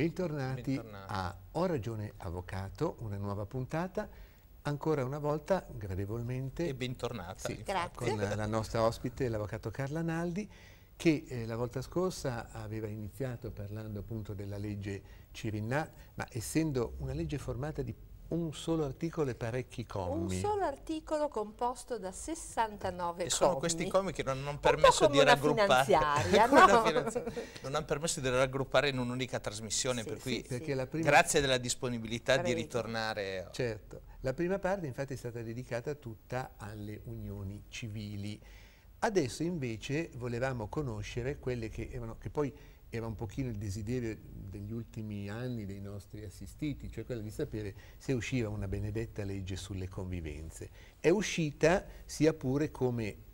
Bentornati, Bentornati, a Ho ragione avvocato, una nuova puntata. Ancora una volta, gradevolmente. E bentornata. Sì, con la nostra ospite, l'avvocato Carla Naldi, che eh, la volta scorsa aveva iniziato parlando appunto della legge Cirinna, ma essendo una legge formata di un solo articolo e parecchi commi. Un solo articolo composto da 69 e commi. Sono questi commi che non hanno permesso di raggruppare. no? non hanno permesso di raggruppare in un'unica trasmissione, sì, per cui sì, sì. Prima... grazie della disponibilità Prego. di ritornare. Certo, la prima parte infatti è stata dedicata tutta alle unioni civili. Adesso invece volevamo conoscere quelle che, erano, che poi era un pochino il desiderio degli ultimi anni dei nostri assistiti, cioè quello di sapere se usciva una benedetta legge sulle convivenze. È uscita sia pure come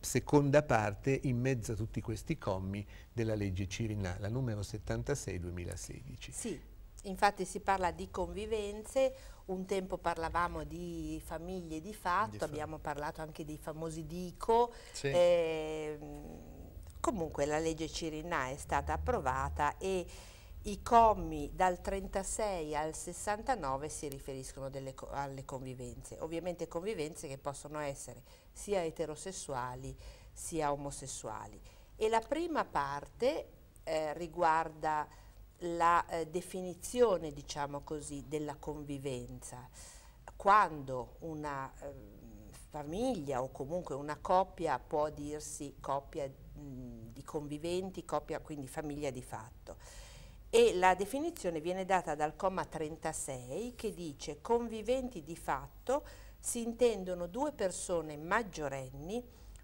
seconda parte in mezzo a tutti questi commi della legge Cirinà, la numero 76 2016. Sì. Infatti si parla di convivenze, un tempo parlavamo di famiglie di fatto, di fatto. abbiamo parlato anche dei famosi DICO, sì. eh, Comunque la legge Cirinà è stata approvata e i commi dal 36 al 69 si riferiscono delle, alle convivenze, ovviamente convivenze che possono essere sia eterosessuali sia omosessuali. E la prima parte eh, riguarda la eh, definizione, diciamo così, della convivenza. Quando una eh, famiglia o comunque una coppia può dirsi coppia di conviventi, coppia, quindi famiglia di fatto. E la definizione viene data dal comma 36 che dice conviventi di fatto si intendono due persone maggiorenni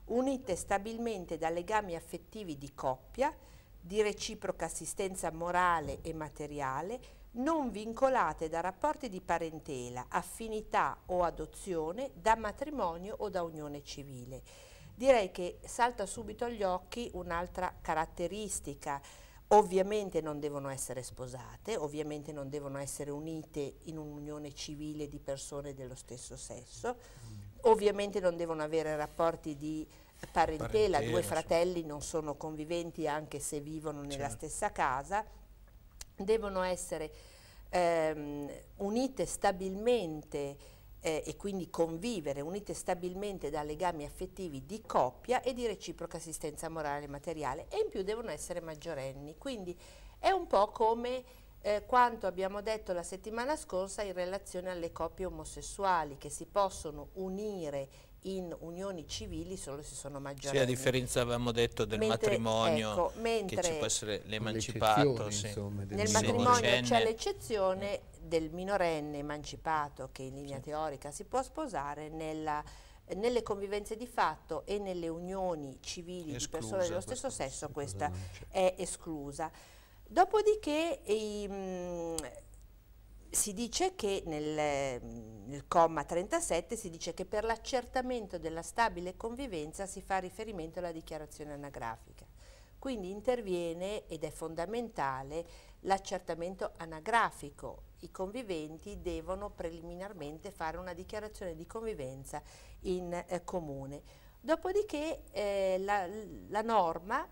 unite stabilmente da legami affettivi di coppia, di reciproca assistenza morale e materiale, non vincolate da rapporti di parentela, affinità o adozione, da matrimonio o da unione civile direi che salta subito agli occhi un'altra caratteristica. Ovviamente non devono essere sposate, ovviamente non devono essere unite in un'unione civile di persone dello stesso sesso, mm. ovviamente non devono avere rapporti di parentela, parentela due fratelli so. non sono conviventi anche se vivono nella certo. stessa casa, devono essere ehm, unite stabilmente eh, e quindi convivere unite stabilmente da legami affettivi di coppia e di reciproca assistenza morale e materiale e in più devono essere maggiorenni. Quindi è un po' come eh, quanto abbiamo detto la settimana scorsa in relazione alle coppie omosessuali che si possono unire in unioni civili solo se sono maggiorenni. Sì, a differenza avevamo detto del mentre, matrimonio ecco, mentre che ci può essere l'emancipato. Sì. Insomma, Nel matrimonio c'è l'eccezione eh. del minorenne emancipato che in linea sì. teorica si può sposare nella, nelle convivenze di fatto e nelle unioni civili esclusa, di persone dello stesso sesso questa è esclusa. Dopodiché i, ehm, mh, si dice che nel, mm, nel, comma 37 si dice che per l'accertamento della stabile convivenza si fa riferimento alla dichiarazione anagrafica. Quindi interviene ed è fondamentale l'accertamento anagrafico. I conviventi devono preliminarmente fare una dichiarazione di convivenza in eh, comune. Dopodiché eh, la, la norma,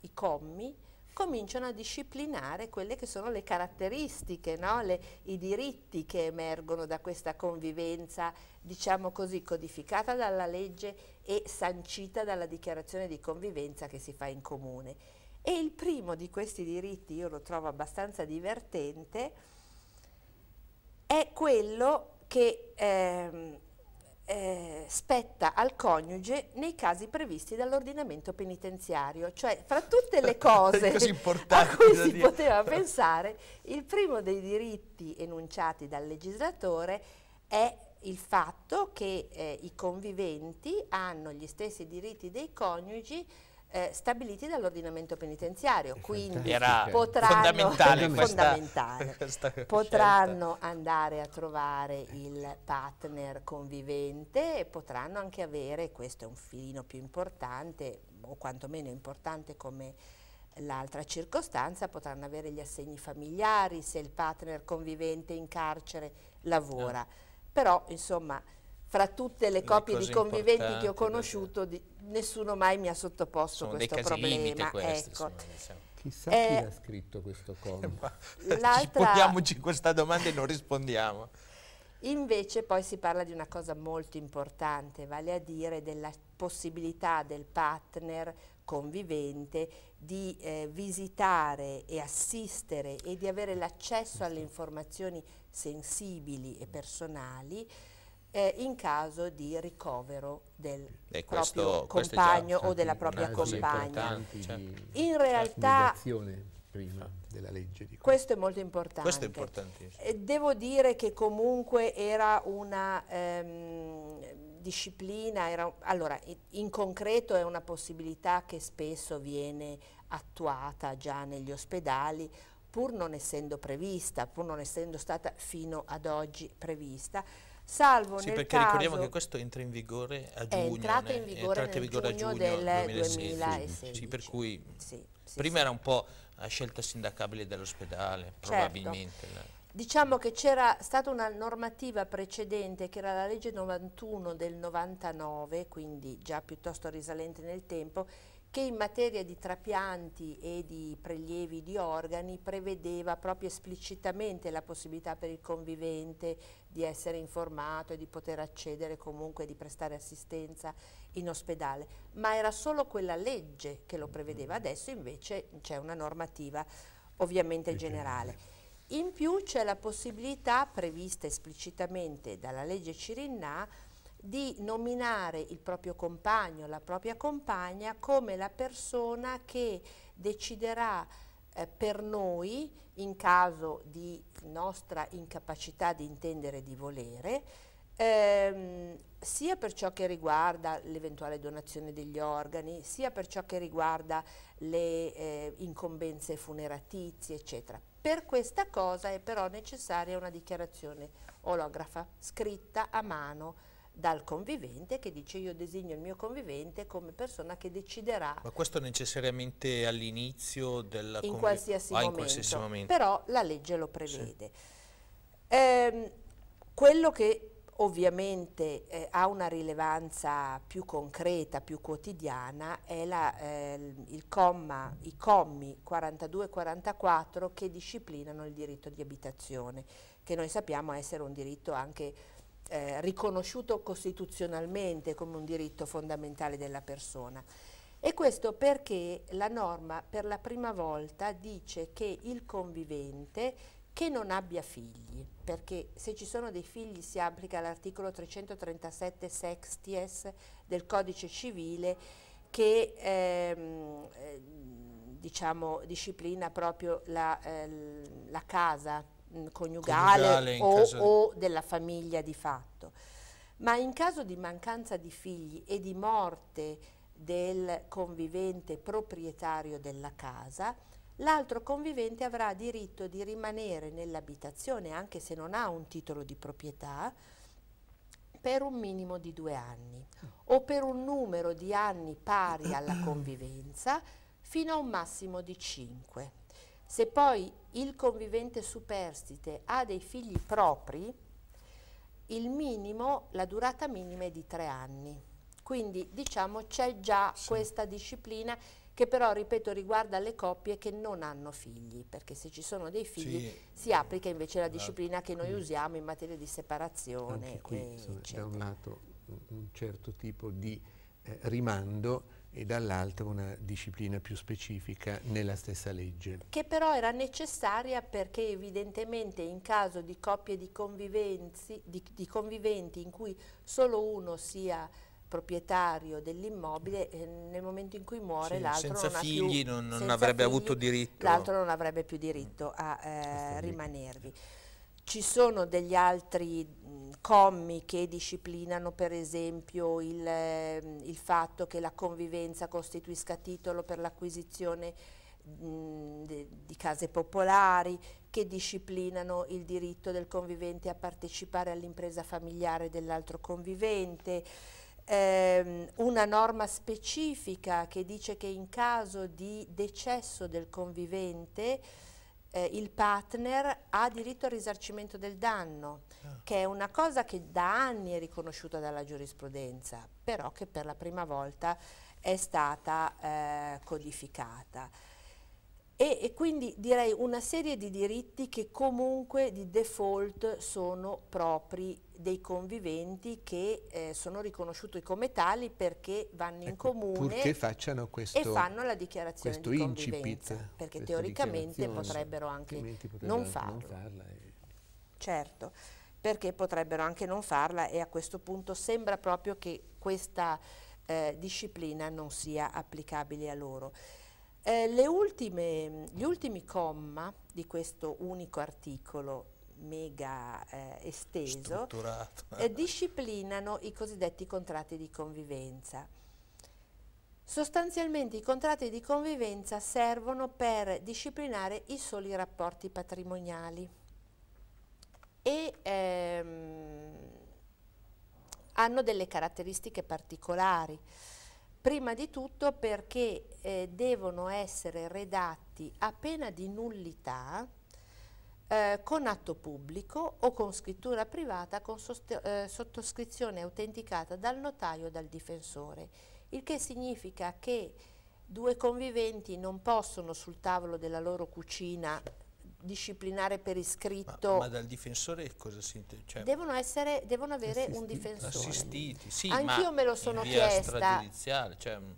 i commi, cominciano a disciplinare quelle che sono le caratteristiche, no? le, i diritti che emergono da questa convivenza, diciamo così, codificata dalla legge e sancita dalla dichiarazione di convivenza che si fa in comune. E il primo di questi diritti, io lo trovo abbastanza divertente, è quello che ehm, eh, spetta al coniuge nei casi previsti dall'ordinamento penitenziario, cioè fra tutte le cose a cui si dire. poteva pensare, il primo dei diritti enunciati dal legislatore è il fatto che eh, i conviventi hanno gli stessi diritti dei coniugi eh, stabiliti dall'ordinamento penitenziario, è quindi potranno, fondamentale fondamentale, questa, potranno andare a trovare il partner convivente e potranno anche avere, questo è un filino più importante o quantomeno importante come l'altra circostanza, potranno avere gli assegni familiari se il partner convivente in carcere lavora. No. Ah. Però insomma fra tutte le coppie di conviventi che ho conosciuto, di, nessuno mai mi ha sottoposto Sono questo problema. Questi, ecco. diciamo. Chissà eh, chi ha scritto questo comico. Poniamoci questa domanda e non rispondiamo. Invece poi si parla di una cosa molto importante, vale a dire della possibilità del partner convivente di eh, visitare e assistere e di avere l'accesso alle informazioni sensibili e personali eh, in caso di ricovero del e proprio questo, compagno questo o della propria compagna. Certo. Cioè. In realtà prima della legge. Di questo è molto importante. Questo è importantissimo. Devo dire che comunque era una ehm, disciplina, era, allora in concreto è una possibilità che spesso viene attuata già negli ospedali pur non essendo prevista, pur non essendo stata fino ad oggi prevista, salvo sì, nel perché caso... ricordiamo che questo entra in vigore a giugno. È entrato in vigore, entrato in vigore giugno a giugno del 2016. 2016. Sì, per cui sì, sì, prima era un po' la scelta sindacabile dell'ospedale, certo. probabilmente. Certo. Diciamo che c'era stata una normativa precedente che era la legge 91 del 99, quindi già piuttosto risalente nel tempo, che in materia di trapianti e di prelievi di organi prevedeva proprio esplicitamente la possibilità per il convivente di essere informato e di poter accedere comunque di prestare assistenza in ospedale, ma era solo quella legge che lo prevedeva, mm. adesso invece c'è una normativa ovviamente generale. In più c'è la possibilità prevista esplicitamente dalla legge Cirinna di nominare il proprio compagno, la propria compagna come la persona che deciderà eh, per noi, in caso di nostra incapacità di intendere e di volere, ehm, sia per ciò che riguarda l'eventuale donazione degli organi, sia per ciò che riguarda le eh, incombenze funeratizie, eccetera. Per questa cosa è però necessaria una dichiarazione olografa scritta a mano dal convivente che dice io designo il mio convivente come persona che deciderà. Ma questo necessariamente all'inizio della in qualsiasi, ah, in qualsiasi, momento, però la legge lo prevede. Sì. Ehm, quello che ovviamente eh, ha una rilevanza più concreta, più quotidiana, è la, eh, comma, i commi 42 e 44 che disciplinano il diritto di abitazione, che noi sappiamo essere un diritto anche eh, riconosciuto costituzionalmente come un diritto fondamentale della persona. E questo perché la norma per la prima volta dice che il convivente che non abbia figli, perché se ci sono dei figli si applica l'articolo 337 sexties del codice civile che ehm, eh, diciamo, disciplina proprio la, eh, la casa Mm, coniugale, coniugale o, o della famiglia di fatto. Ma in caso di mancanza di figli e di morte del convivente proprietario della casa, l'altro convivente avrà diritto di rimanere nell'abitazione, anche se non ha un titolo di proprietà, per un minimo di due anni o per un numero di anni pari alla convivenza fino a un massimo di cinque. Se poi il convivente superstite ha dei figli propri, il minimo, la durata minima è di tre anni. Quindi diciamo c'è già sì. questa disciplina che però, ripeto, riguarda le coppie che non hanno figli, perché se ci sono dei figli sì. si applica invece la disciplina che noi esatto. usiamo in materia di separazione. Anche qui, insomma, da un lato un certo tipo di eh, rimando e dall'altra una disciplina più specifica nella stessa legge. Che però era necessaria perché evidentemente in caso di coppie di, di, di conviventi in cui solo uno sia proprietario dell'immobile eh, nel momento in cui muore sì, l'altro senza non figli più, non, non senza avrebbe figli, avuto diritto l'altro non avrebbe più diritto a eh, rimanervi ci sono degli altri commi che disciplinano per esempio il, il, fatto che la convivenza costituisca titolo per l'acquisizione di case popolari che disciplinano il diritto del convivente a partecipare all'impresa familiare dell'altro convivente, ehm, una norma specifica che dice che in caso di decesso del convivente eh, il partner ha diritto al risarcimento del danno, ah. che è una cosa che da anni è riconosciuta dalla giurisprudenza, però che per la prima volta è stata eh, codificata. E, e, quindi direi una serie di diritti che comunque di default sono propri dei conviventi che eh, sono riconosciuti come tali perché vanno in ecco, comune facciano questo, e fanno la dichiarazione di convivenza, incipit, perché teoricamente potrebbero anche potrebbero non farlo. Non farla e... Certo, perché potrebbero anche non farla e a questo punto sembra proprio che questa eh, disciplina non sia applicabile a loro. Eh, ultime, gli ultimi comma di questo unico articolo mega eh, esteso, eh, disciplinano i cosiddetti contratti di convivenza. Sostanzialmente i contratti di convivenza servono per disciplinare i soli rapporti patrimoniali e ehm, hanno delle caratteristiche particolari. Prima di tutto perché eh, devono essere redatti a pena di nullità, eh, con atto pubblico o con scrittura privata con eh, sottoscrizione autenticata dal notaio o dal difensore, il che significa che due conviventi non possono sul tavolo della loro cucina disciplinare per iscritto. Ma, ma dal difensore cosa si intende? Cioè, devono, essere, devono avere assistiti. un difensore. Assistiti, sì. Anch'io me lo sono chiesta. Cioè, mm,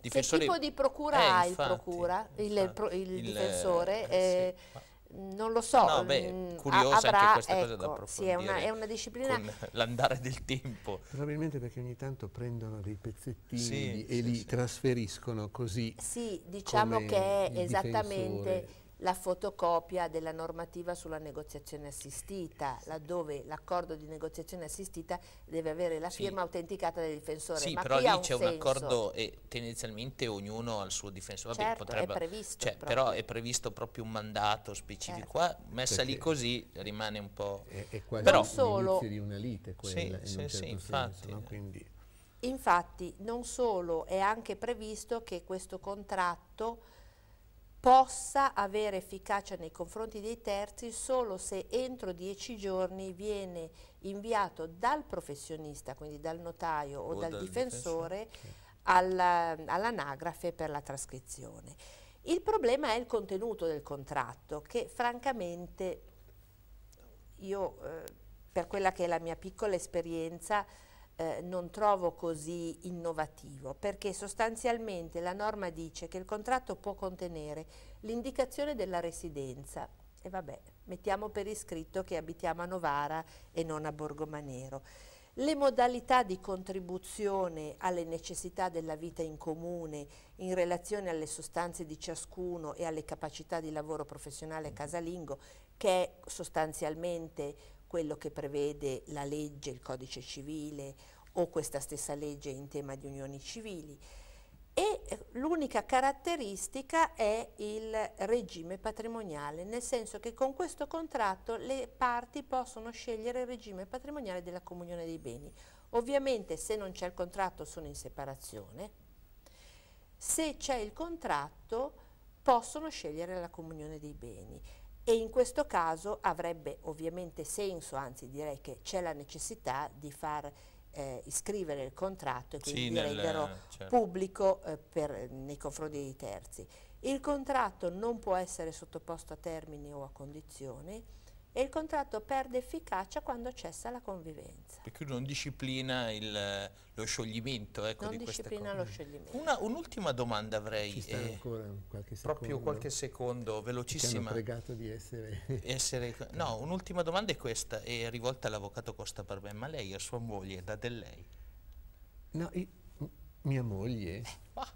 difensore... Che tipo di procura eh, ha infatti, il, procura, infatti, il, il, il, difensore? Eh, sì. Eh, non lo so. No, beh, mm, curiosa avrà, anche questa ecco, cosa da approfondire. Ecco, sì, è una, è una disciplina. l'andare del tempo. Probabilmente perché ogni tanto prendono dei pezzettini sì, e sì, li sì. trasferiscono così. Sì, diciamo che è esattamente. Difensore la fotocopia della normativa sulla negoziazione assistita, laddove l'accordo di negoziazione assistita deve avere la firma sì. autenticata del difensore. Sì, Ma però lì c'è un, un, accordo e tendenzialmente ognuno ha il suo difensore. Vabbè, certo, potrebbe, è previsto. Cioè, però è previsto proprio un mandato specifico. Certo. Qua ah, messa Perché lì così rimane un po'... È, è quasi però, solo, di una lite quella, sì, in sì, certo infatti. Senso, no? Quindi... infatti non solo, è anche previsto che questo contratto possa avere efficacia nei confronti dei terzi solo se entro dieci giorni viene inviato dal professionista, quindi dal notaio o, o dal, dal, difensore, difensore. all'anagrafe all per la trascrizione. Il problema è il contenuto del contratto che francamente io eh, per quella che è la mia piccola esperienza eh, non trovo così innovativo, perché sostanzialmente la norma dice che il contratto può contenere l'indicazione della residenza, e vabbè, mettiamo per iscritto che abitiamo a Novara e non a Borgomanero, le modalità di contribuzione alle necessità della vita in comune in relazione alle sostanze di ciascuno e alle capacità di lavoro professionale casalingo, che è sostanzialmente quello che prevede la legge, il codice civile o questa stessa legge in tema di unioni civili e eh, l'unica caratteristica è il regime patrimoniale, nel senso che con questo contratto le parti possono scegliere il regime patrimoniale della comunione dei beni. Ovviamente se non c'è il contratto sono in separazione, se c'è il contratto possono scegliere la comunione dei beni e in questo caso avrebbe ovviamente senso, anzi direi che c'è la necessità di far eh, iscrivere il contratto e quindi sì, di renderlo certo. pubblico eh, per, nei confronti dei terzi. Il contratto non può essere sottoposto a termini o a condizioni, e il contratto perde efficacia quando cessa la convivenza. Perché non disciplina il, lo scioglimento ecco, non di disciplina lo scioglimento. un'ultima un domanda avrei. Eh, qualche secondo, proprio qualche secondo, velocissima. Mi Ti pregato di essere... essere no, un'ultima domanda è questa, è rivolta all'avvocato Costa Barben, ma lei è sua moglie, da del lei? No, io, mia moglie? Ah.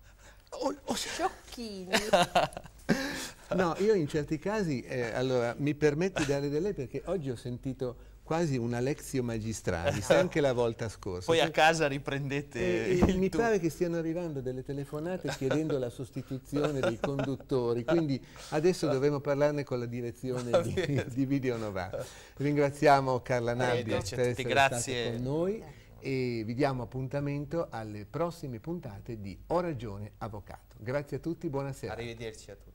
Oh, oh. Sciocchini. no, io in certi casi, eh, allora, mi permetto di dare delle perché oggi ho sentito quasi una lezio magistralis, anche la volta scorsa. Poi a casa riprendete e, eh, e eh, Mi tu. pare che stiano arrivando delle telefonate chiedendo la sostituzione dei conduttori, quindi adesso dovremo parlarne con la direzione di, di Video Nova. Ringraziamo Carla eh, Nabbia per essere grazie. stata con noi e vi diamo appuntamento alle prossime puntate di Ho Ragione Avvocato. Grazie a tutti, buonasera. Arrivederci a tutti.